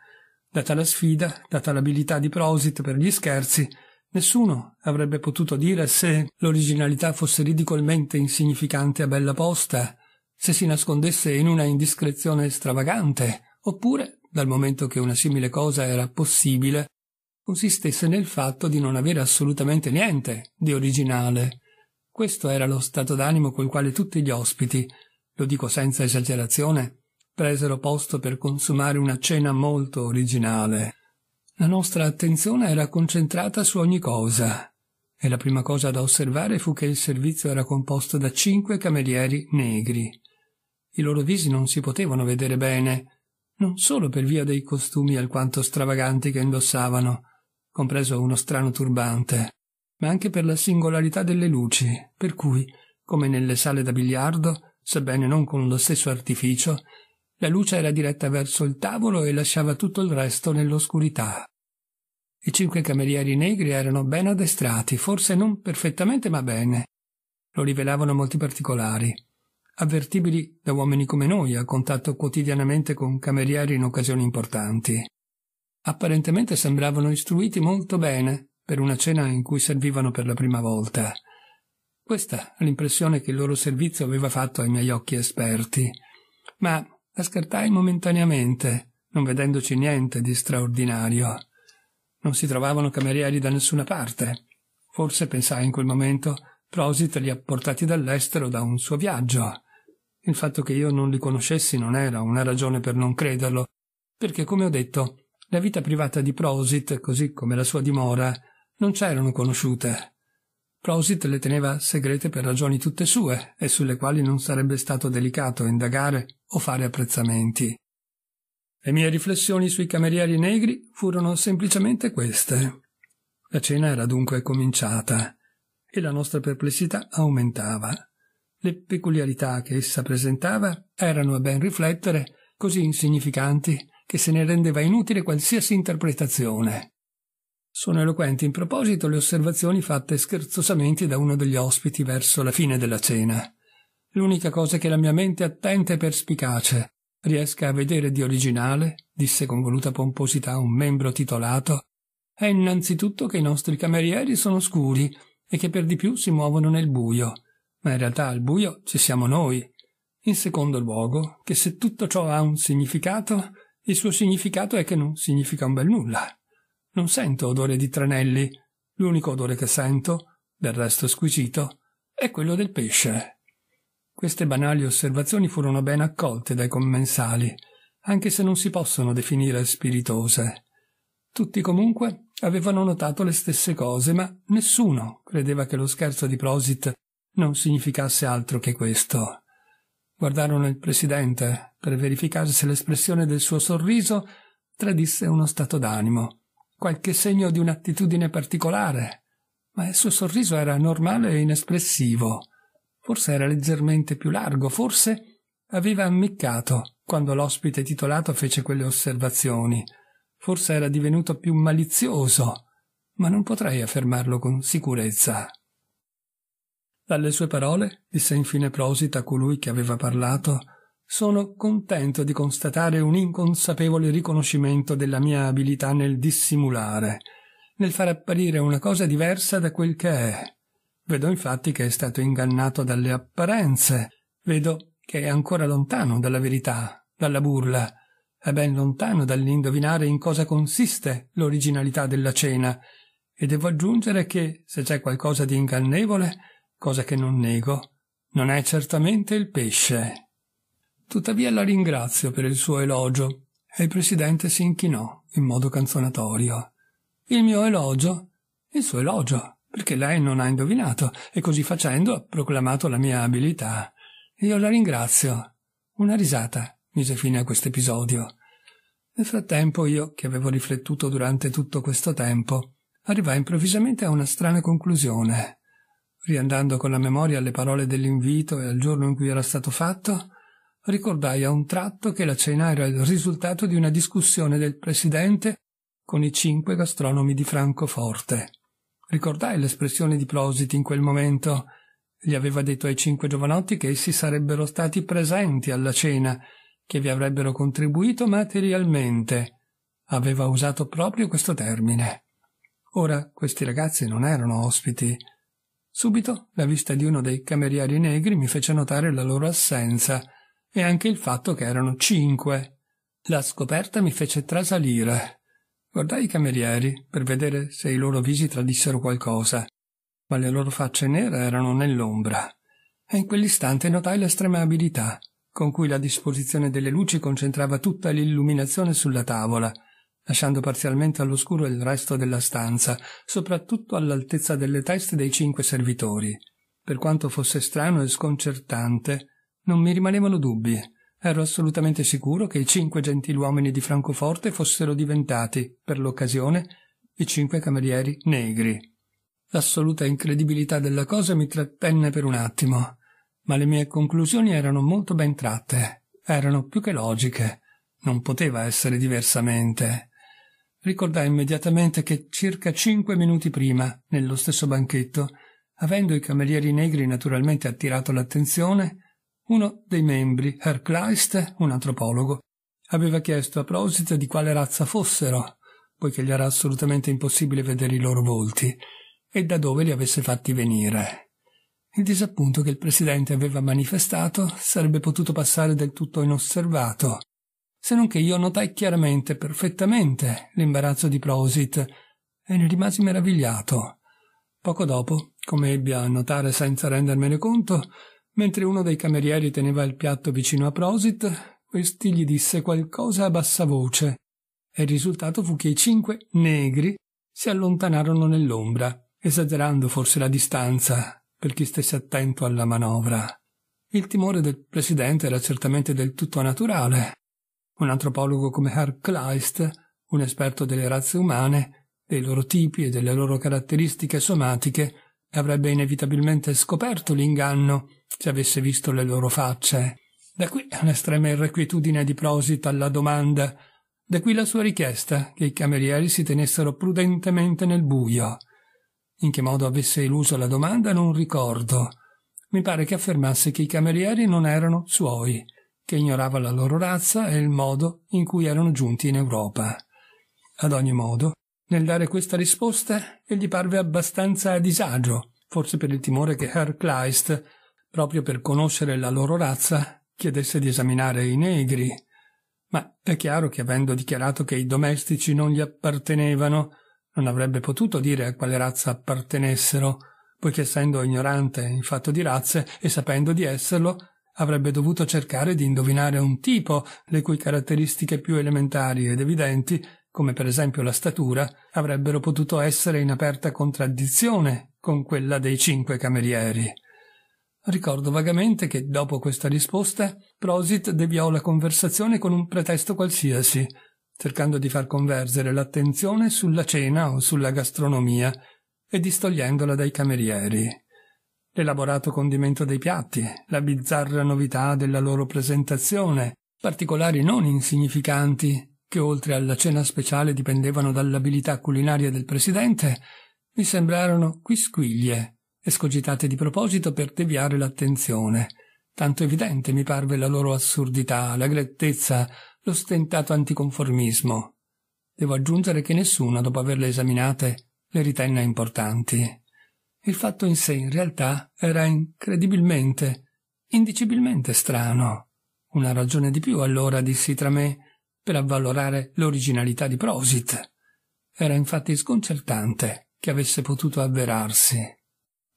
Speaker 1: Data la sfida, data l'abilità di Prosit per gli scherzi, nessuno avrebbe potuto dire se l'originalità fosse ridicolmente insignificante a bella posta, se si nascondesse in una indiscrezione stravagante, oppure dal momento che una simile cosa era possibile, consistesse nel fatto di non avere assolutamente niente di originale. Questo era lo stato d'animo col quale tutti gli ospiti, lo dico senza esagerazione, presero posto per consumare una cena molto originale. La nostra attenzione era concentrata su ogni cosa, e la prima cosa da osservare fu che il servizio era composto da cinque camerieri negri. I loro visi non si potevano vedere bene, non solo per via dei costumi alquanto stravaganti che indossavano, compreso uno strano turbante, ma anche per la singolarità delle luci, per cui, come nelle sale da biliardo, sebbene non con lo stesso artificio, la luce era diretta verso il tavolo e lasciava tutto il resto nell'oscurità. I cinque camerieri negri erano ben addestrati, forse non perfettamente ma bene. Lo rivelavano molti particolari avvertibili da uomini come noi a contatto quotidianamente con camerieri in occasioni importanti. Apparentemente sembravano istruiti molto bene per una cena in cui servivano per la prima volta. Questa è l'impressione che il loro servizio aveva fatto ai miei occhi esperti. Ma la scartai momentaneamente, non vedendoci niente di straordinario. Non si trovavano camerieri da nessuna parte. Forse pensai in quel momento Prosit li ha portati dall'estero da un suo viaggio. Il fatto che io non li conoscessi non era una ragione per non crederlo, perché, come ho detto, la vita privata di Prosit, così come la sua dimora, non c'erano conosciute. Prosit le teneva segrete per ragioni tutte sue e sulle quali non sarebbe stato delicato indagare o fare apprezzamenti. Le mie riflessioni sui camerieri negri furono semplicemente queste. La cena era dunque cominciata e la nostra perplessità aumentava. Le peculiarità che essa presentava erano a ben riflettere così insignificanti che se ne rendeva inutile qualsiasi interpretazione. Sono eloquenti in proposito le osservazioni fatte scherzosamente da uno degli ospiti verso la fine della cena. L'unica cosa che la mia mente attenta e perspicace riesca a vedere di originale, disse con voluta pomposità un membro titolato, è innanzitutto che i nostri camerieri sono scuri e che per di più si muovono nel buio, ma in realtà al buio ci siamo noi. In secondo luogo, che se tutto ciò ha un significato, il suo significato è che non significa un bel nulla. Non sento odore di tranelli, l'unico odore che sento, del resto squisito, è quello del pesce. Queste banali osservazioni furono ben accolte dai commensali, anche se non si possono definire spiritose. Tutti comunque avevano notato le stesse cose, ma nessuno credeva che lo scherzo di Prosit non significasse altro che questo. Guardarono il presidente per verificare se l'espressione del suo sorriso tradisse uno stato d'animo, qualche segno di un'attitudine particolare, ma il suo sorriso era normale e inespressivo. Forse era leggermente più largo, forse aveva ammiccato quando l'ospite titolato fece quelle osservazioni. Forse era divenuto più malizioso, ma non potrei affermarlo con sicurezza. Dalle sue parole, disse infine Prosita colui che aveva parlato, sono contento di constatare un inconsapevole riconoscimento della mia abilità nel dissimulare, nel far apparire una cosa diversa da quel che è. Vedo infatti che è stato ingannato dalle apparenze, vedo che è ancora lontano dalla verità, dalla burla, è ben lontano dall'indovinare in cosa consiste l'originalità della cena, e devo aggiungere che, se c'è qualcosa di ingannevole, cosa che non nego, non è certamente il pesce. Tuttavia la ringrazio per il suo elogio, e il presidente si inchinò in modo canzonatorio. Il mio elogio? Il suo elogio, perché lei non ha indovinato, e così facendo ha proclamato la mia abilità. Io la ringrazio. Una risata mise fine a questo episodio. Nel frattempo io, che avevo riflettuto durante tutto questo tempo, arrivai improvvisamente a una strana conclusione. Riandando con la memoria alle parole dell'invito e al giorno in cui era stato fatto, ricordai a un tratto che la cena era il risultato di una discussione del presidente con i cinque gastronomi di Francoforte. Ricordai l'espressione di Prosit in quel momento. Gli aveva detto ai cinque giovanotti che essi sarebbero stati presenti alla cena che vi avrebbero contribuito materialmente. Aveva usato proprio questo termine. Ora questi ragazzi non erano ospiti. Subito la vista di uno dei camerieri negri mi fece notare la loro assenza e anche il fatto che erano cinque. La scoperta mi fece trasalire. Guardai i camerieri per vedere se i loro visi tradissero qualcosa, ma le loro facce nere erano nell'ombra. E in quell'istante notai l'estrema abilità con cui la disposizione delle luci concentrava tutta l'illuminazione sulla tavola, lasciando parzialmente all'oscuro il resto della stanza, soprattutto all'altezza delle teste dei cinque servitori. Per quanto fosse strano e sconcertante, non mi rimanevano dubbi. Ero assolutamente sicuro che i cinque gentiluomini di Francoforte fossero diventati, per l'occasione, i cinque camerieri negri. L'assoluta incredibilità della cosa mi trattenne per un attimo ma le mie conclusioni erano molto ben tratte, erano più che logiche, non poteva essere diversamente. Ricordai immediatamente che circa cinque minuti prima, nello stesso banchetto, avendo i camerieri negri naturalmente attirato l'attenzione, uno dei membri, Herr Kleist, un antropologo, aveva chiesto a Prosit di quale razza fossero, poiché gli era assolutamente impossibile vedere i loro volti, e da dove li avesse fatti venire. Il disappunto che il presidente aveva manifestato sarebbe potuto passare del tutto inosservato, se non che io notai chiaramente, perfettamente, l'imbarazzo di Prosit e ne rimasi meravigliato. Poco dopo, come ebbi a notare senza rendermene conto, mentre uno dei camerieri teneva il piatto vicino a Prosit, questi gli disse qualcosa a bassa voce, e il risultato fu che i cinque negri si allontanarono nell'ombra, esagerando forse la distanza, per chi stesse attento alla manovra. Il timore del presidente era certamente del tutto naturale. Un antropologo come Herr Kleist, un esperto delle razze umane, dei loro tipi e delle loro caratteristiche somatiche, avrebbe inevitabilmente scoperto l'inganno se avesse visto le loro facce. Da qui l'estrema irrequietudine di Prosit alla domanda, da qui la sua richiesta che i camerieri si tenessero prudentemente nel buio. In che modo avesse eluso la domanda non ricordo. Mi pare che affermasse che i camerieri non erano suoi, che ignorava la loro razza e il modo in cui erano giunti in Europa. Ad ogni modo, nel dare questa risposta, egli parve abbastanza a disagio, forse per il timore che Herr Kleist, proprio per conoscere la loro razza, chiedesse di esaminare i negri. Ma è chiaro che avendo dichiarato che i domestici non gli appartenevano, non avrebbe potuto dire a quale razza appartenessero, poiché essendo ignorante in fatto di razze e sapendo di esserlo, avrebbe dovuto cercare di indovinare un tipo le cui caratteristiche più elementari ed evidenti, come per esempio la statura, avrebbero potuto essere in aperta contraddizione con quella dei cinque camerieri. Ricordo vagamente che dopo questa risposta Prosit deviò la conversazione con un pretesto qualsiasi, cercando di far convergere l'attenzione sulla cena o sulla gastronomia e distogliendola dai camerieri. L'elaborato condimento dei piatti, la bizzarra novità della loro presentazione, particolari non insignificanti, che oltre alla cena speciale dipendevano dall'abilità culinaria del presidente, mi sembrarono quisquiglie, escogitate di proposito per deviare l'attenzione. Tanto evidente mi parve la loro assurdità, la grettezza, lo stentato anticonformismo. Devo aggiungere che nessuna, dopo averle esaminate, le ritenne importanti. Il fatto in sé, in realtà, era incredibilmente, indicibilmente strano. Una ragione di più, allora, dissi tra me, per avvalorare l'originalità di Prosit. Era infatti sconcertante che avesse potuto avverarsi.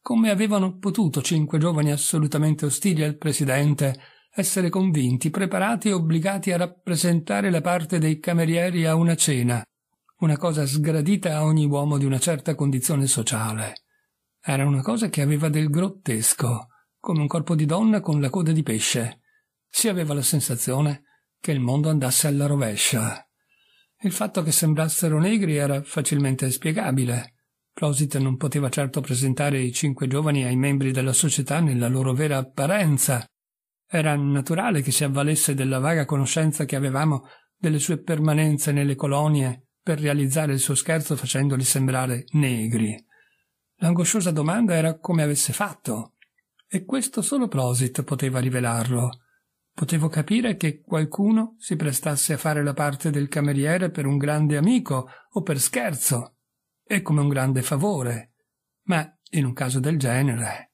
Speaker 1: Come avevano potuto cinque giovani assolutamente ostili al presidente essere convinti, preparati e obbligati a rappresentare la parte dei camerieri a una cena, una cosa sgradita a ogni uomo di una certa condizione sociale. Era una cosa che aveva del grottesco, come un corpo di donna con la coda di pesce. Si aveva la sensazione che il mondo andasse alla rovescia. Il fatto che sembrassero negri era facilmente spiegabile. Closet non poteva certo presentare i cinque giovani ai membri della società nella loro vera apparenza, era naturale che si avvalesse della vaga conoscenza che avevamo delle sue permanenze nelle colonie per realizzare il suo scherzo facendoli sembrare negri. L'angosciosa domanda era come avesse fatto, e questo solo Prosit poteva rivelarlo. Potevo capire che qualcuno si prestasse a fare la parte del cameriere per un grande amico o per scherzo, e come un grande favore, ma in un caso del genere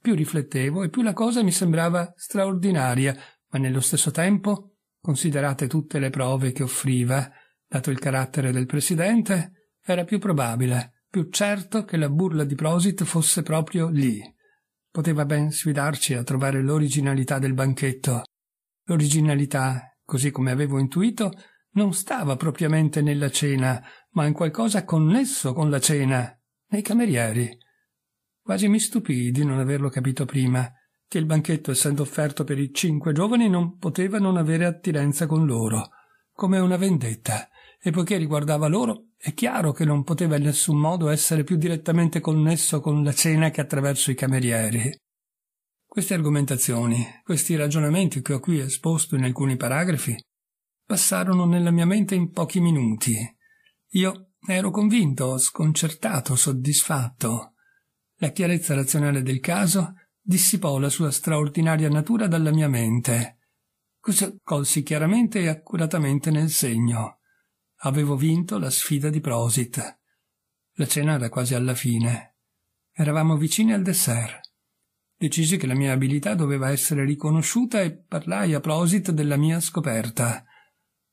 Speaker 1: più riflettevo e più la cosa mi sembrava straordinaria, ma nello stesso tempo, considerate tutte le prove che offriva, dato il carattere del presidente, era più probabile, più certo che la burla di Prosit fosse proprio lì. Poteva ben sfidarci a trovare l'originalità del banchetto. L'originalità, così come avevo intuito, non stava propriamente nella cena, ma in qualcosa connesso con la cena, nei camerieri Quasi mi stupì di non averlo capito prima, che il banchetto, essendo offerto per i cinque giovani, non poteva non avere attinenza con loro, come una vendetta, e poiché riguardava loro, è chiaro che non poteva in nessun modo essere più direttamente connesso con la cena che attraverso i camerieri. Queste argomentazioni, questi ragionamenti che ho qui esposto in alcuni paragrafi, passarono nella mia mente in pochi minuti. Io ero convinto, sconcertato, soddisfatto. La chiarezza razionale del caso dissipò la sua straordinaria natura dalla mia mente. Cosa colsi chiaramente e accuratamente nel segno. Avevo vinto la sfida di Prosit. La cena era quasi alla fine. Eravamo vicini al dessert. Decisi che la mia abilità doveva essere riconosciuta e parlai a Prosit della mia scoperta.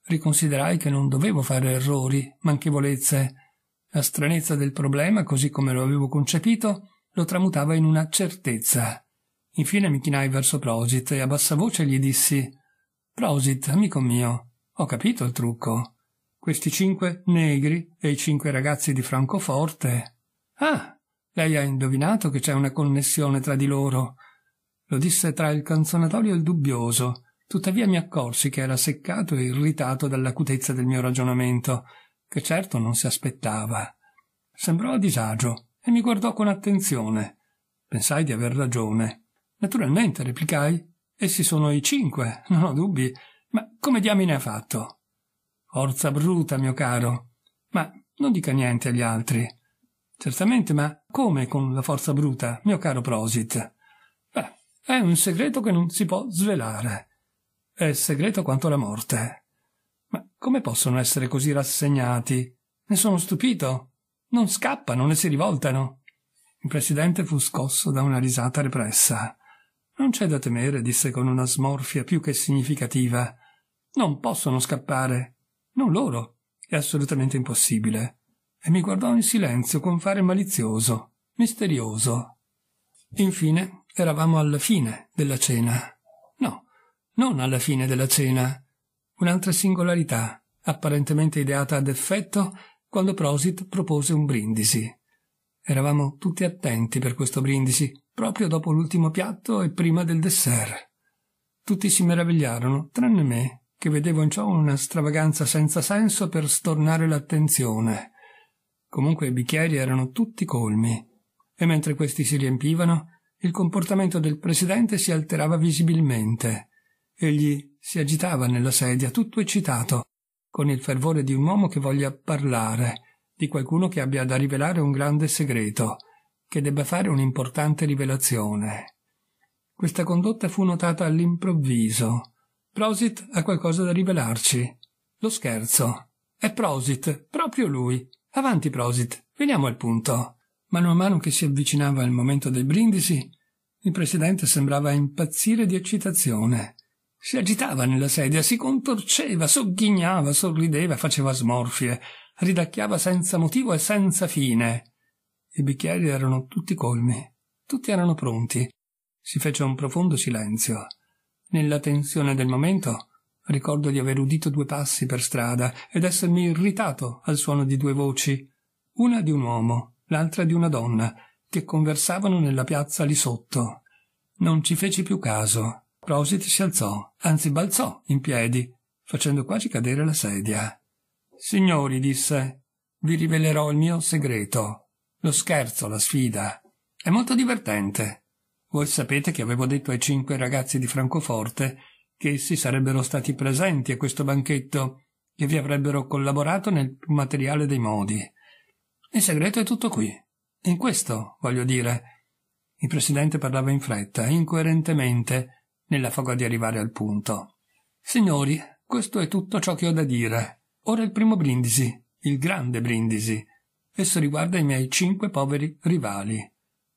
Speaker 1: Riconsiderai che non dovevo fare errori, manchevolezze. La stranezza del problema, così come lo avevo concepito, lo tramutava in una certezza. Infine mi chinai verso Prosit e a bassa voce gli dissi Prosit, amico mio, ho capito il trucco. Questi cinque negri e i cinque ragazzi di Francoforte. Ah, lei ha indovinato che c'è una connessione tra di loro. Lo disse tra il canzonatorio e il dubbioso, tuttavia mi accorsi che era seccato e irritato dall'acutezza del mio ragionamento, che certo non si aspettava. Sembrò a disagio e mi guardò con attenzione. Pensai di aver ragione. Naturalmente, replicai. Essi sono i cinque, non ho dubbi. Ma come diamine ha fatto? Forza bruta, mio caro. Ma non dica niente agli altri. Certamente, ma come con la forza bruta, mio caro Prosit? Beh, è un segreto che non si può svelare. È segreto quanto la morte. Ma come possono essere così rassegnati? Ne sono stupito. Non scappano, né si rivoltano. Il presidente fu scosso da una risata repressa. Non c'è da temere, disse con una smorfia più che significativa. Non possono scappare. Non loro. È assolutamente impossibile. E mi guardò in silenzio con fare malizioso, misterioso. Infine eravamo alla fine della cena. No, non alla fine della cena. Un'altra singolarità, apparentemente ideata ad effetto, quando Prosit propose un brindisi. Eravamo tutti attenti per questo brindisi, proprio dopo l'ultimo piatto e prima del dessert. Tutti si meravigliarono, tranne me, che vedevo in ciò una stravaganza senza senso per stornare l'attenzione. Comunque i bicchieri erano tutti colmi, e mentre questi si riempivano, il comportamento del presidente si alterava visibilmente. Egli si agitava nella sedia, tutto eccitato, con il fervore di un uomo che voglia parlare, di qualcuno che abbia da rivelare un grande segreto, che debba fare un'importante rivelazione. Questa condotta fu notata all'improvviso. Prosit ha qualcosa da rivelarci. Lo scherzo. È Prosit, proprio lui. Avanti, Prosit, veniamo al punto. Mano a mano che si avvicinava il momento del brindisi, il presidente sembrava impazzire di eccitazione. Si agitava nella sedia, si contorceva, sogghignava, sorrideva, faceva smorfie, ridacchiava senza motivo e senza fine. I bicchieri erano tutti colmi, tutti erano pronti. Si fece un profondo silenzio. Nella tensione del momento ricordo di aver udito due passi per strada ed essermi irritato al suono di due voci, una di un uomo, l'altra di una donna, che conversavano nella piazza lì sotto. Non ci feci più caso. Rosit si alzò, anzi balzò, in piedi, facendo quasi cadere la sedia. Signori, disse, vi rivelerò il mio segreto. Lo scherzo, la sfida. È molto divertente. Voi sapete che avevo detto ai cinque ragazzi di Francoforte che essi sarebbero stati presenti a questo banchetto, e vi avrebbero collaborato nel materiale dei modi. Il segreto è tutto qui. In questo, voglio dire. Il presidente parlava in fretta, incoerentemente, nella foga di arrivare al punto. Signori, questo è tutto ciò che ho da dire. Ora il primo brindisi, il grande brindisi. Esso riguarda i miei cinque poveri rivali.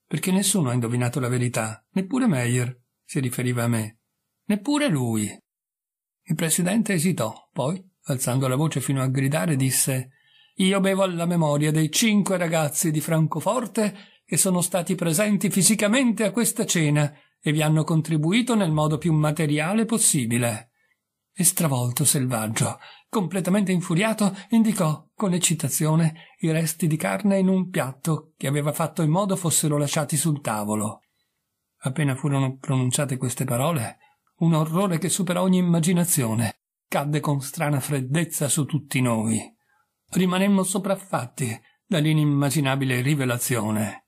Speaker 1: Perché nessuno ha indovinato la verità, neppure Meyer si riferiva a me, neppure lui. Il presidente esitò, poi, alzando la voce fino a gridare, disse Io bevo alla memoria dei cinque ragazzi di Francoforte che sono stati presenti fisicamente a questa cena e vi hanno contribuito nel modo più materiale possibile. E stravolto selvaggio, completamente infuriato, indicò con eccitazione i resti di carne in un piatto che aveva fatto in modo fossero lasciati sul tavolo. Appena furono pronunciate queste parole, un orrore che superò ogni immaginazione cadde con strana freddezza su tutti noi. Rimanemmo sopraffatti dall'inimmaginabile rivelazione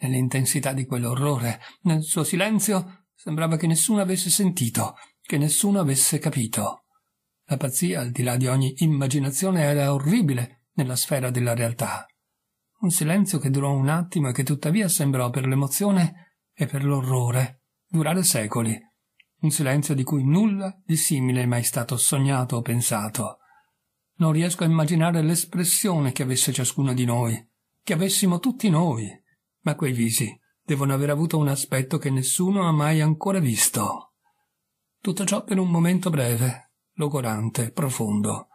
Speaker 1: nell'intensità di quell'orrore, nel suo silenzio sembrava che nessuno avesse sentito, che nessuno avesse capito. La pazzia, al di là di ogni immaginazione, era orribile nella sfera della realtà. Un silenzio che durò un attimo e che tuttavia sembrò per l'emozione e per l'orrore durare secoli. Un silenzio di cui nulla di simile è mai stato sognato o pensato. Non riesco a immaginare l'espressione che avesse ciascuno di noi, che avessimo tutti noi ma quei visi devono aver avuto un aspetto che nessuno ha mai ancora visto. Tutto ciò per un momento breve, logorante, profondo.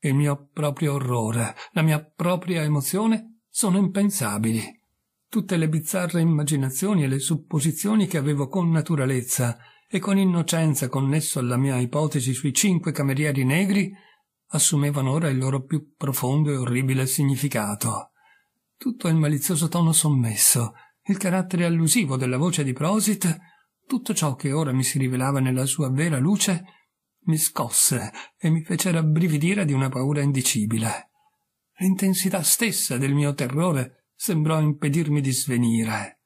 Speaker 1: Il mio proprio orrore, la mia propria emozione sono impensabili. Tutte le bizzarre immaginazioni e le supposizioni che avevo con naturalezza e con innocenza connesso alla mia ipotesi sui cinque camerieri negri assumevano ora il loro più profondo e orribile significato tutto il malizioso tono sommesso, il carattere allusivo della voce di Prosit, tutto ciò che ora mi si rivelava nella sua vera luce, mi scosse e mi fece rabbrividire di una paura indicibile. L'intensità stessa del mio terrore sembrò impedirmi di svenire.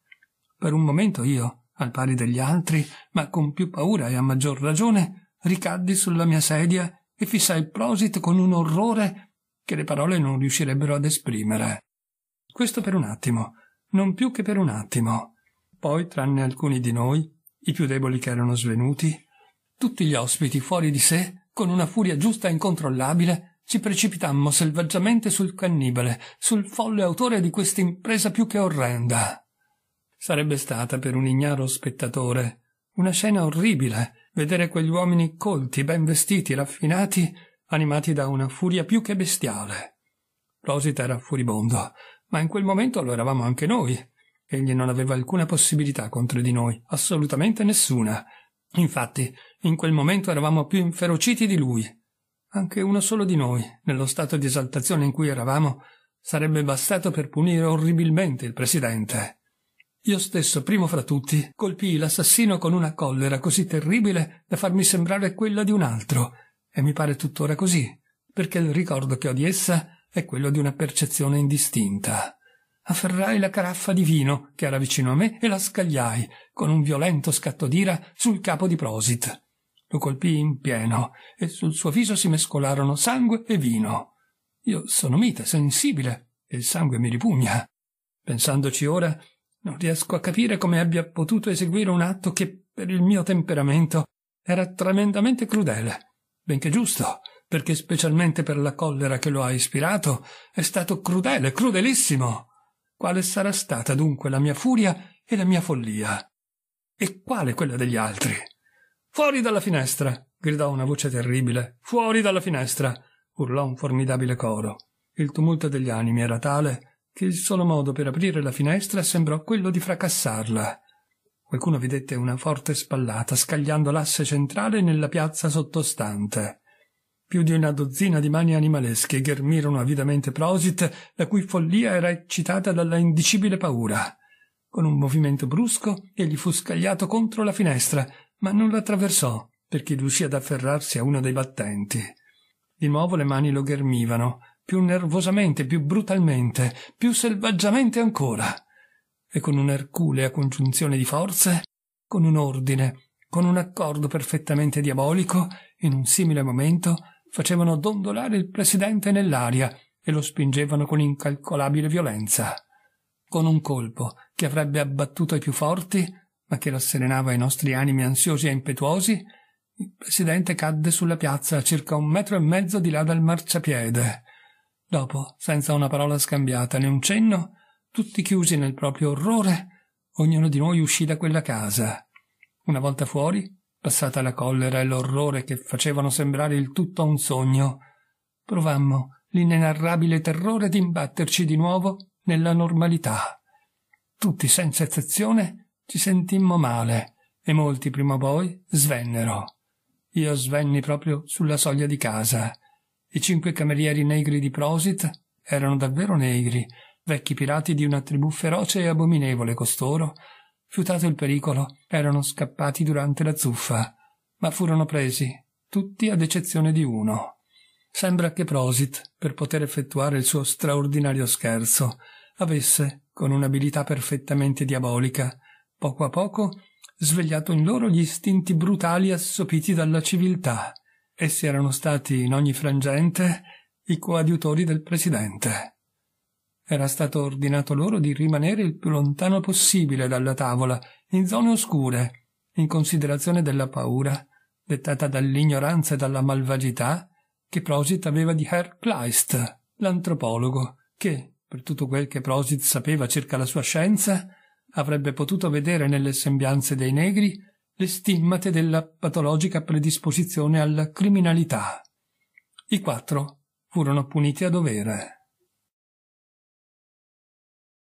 Speaker 1: Per un momento io, al pari degli altri, ma con più paura e a maggior ragione, ricaddi sulla mia sedia e fissai Prosit con un orrore che le parole non riuscirebbero ad esprimere. Questo per un attimo, non più che per un attimo. Poi, tranne alcuni di noi, i più deboli che erano svenuti, tutti gli ospiti fuori di sé, con una furia giusta e incontrollabile, ci precipitammo selvaggiamente sul cannibale, sul folle autore di questa impresa più che orrenda. Sarebbe stata per un ignaro spettatore una scena orribile vedere quegli uomini colti, ben vestiti, raffinati, animati da una furia più che bestiale. Rosita era furibondo, ma in quel momento lo eravamo anche noi. Egli non aveva alcuna possibilità contro di noi, assolutamente nessuna. Infatti, in quel momento eravamo più inferociti di lui. Anche uno solo di noi, nello stato di esaltazione in cui eravamo, sarebbe bastato per punire orribilmente il presidente. Io stesso, primo fra tutti, colpii l'assassino con una collera così terribile da farmi sembrare quella di un altro, e mi pare tuttora così, perché il ricordo che ho di essa è quello di una percezione indistinta. Afferrai la caraffa di vino che era vicino a me e la scagliai, con un violento scatto d'ira, sul capo di Prosit. Lo colpii in pieno e sul suo viso si mescolarono sangue e vino. Io sono mite, sensibile, e il sangue mi ripugna. Pensandoci ora, non riesco a capire come abbia potuto eseguire un atto che, per il mio temperamento, era tremendamente crudele, benché giusto, perché specialmente per la collera che lo ha ispirato, è stato crudele, crudelissimo. Quale sarà stata dunque la mia furia e la mia follia? E quale quella degli altri? Fuori dalla finestra! gridò una voce terribile. Fuori dalla finestra! urlò un formidabile coro. Il tumulto degli animi era tale che il solo modo per aprire la finestra sembrò quello di fracassarla. Qualcuno vedette una forte spallata scagliando l'asse centrale nella piazza sottostante. Più di una dozzina di mani animalesche ghermirono avidamente Prosit, la cui follia era eccitata dalla indicibile paura. Con un movimento brusco egli fu scagliato contro la finestra, ma non l'attraversò, perché riuscì ad afferrarsi a uno dei battenti. Di nuovo le mani lo ghermivano, più nervosamente, più brutalmente, più selvaggiamente ancora. E con un'erculea congiunzione di forze, con un ordine, con un accordo perfettamente diabolico, in un simile momento facevano dondolare il presidente nell'aria e lo spingevano con incalcolabile violenza. Con un colpo che avrebbe abbattuto i più forti, ma che rasserenava i nostri animi ansiosi e impetuosi, il presidente cadde sulla piazza a circa un metro e mezzo di là dal marciapiede. Dopo, senza una parola scambiata né un cenno, tutti chiusi nel proprio orrore, ognuno di noi uscì da quella casa. Una volta fuori, Passata la collera e l'orrore che facevano sembrare il tutto un sogno, provammo l'inenarrabile terrore di imbatterci di nuovo nella normalità. Tutti senza eccezione ci sentimmo male e molti prima o poi svennero. Io svenni proprio sulla soglia di casa. I cinque camerieri negri di Prosit erano davvero negri, vecchi pirati di una tribù feroce e abominevole costoro, Fiutato il pericolo, erano scappati durante la zuffa, ma furono presi, tutti ad eccezione di uno. Sembra che Prosit, per poter effettuare il suo straordinario scherzo, avesse, con un'abilità perfettamente diabolica, poco a poco svegliato in loro gli istinti brutali assopiti dalla civiltà. Essi erano stati, in ogni frangente, i coadiutori del presidente. Era stato ordinato loro di rimanere il più lontano possibile dalla tavola, in zone oscure, in considerazione della paura, dettata dall'ignoranza e dalla malvagità, che Prosit aveva di Herr Kleist, l'antropologo, che, per tutto quel che Prosit sapeva circa la sua scienza, avrebbe potuto vedere nelle sembianze dei negri le stimmate della patologica predisposizione alla criminalità. I quattro furono puniti a dovere.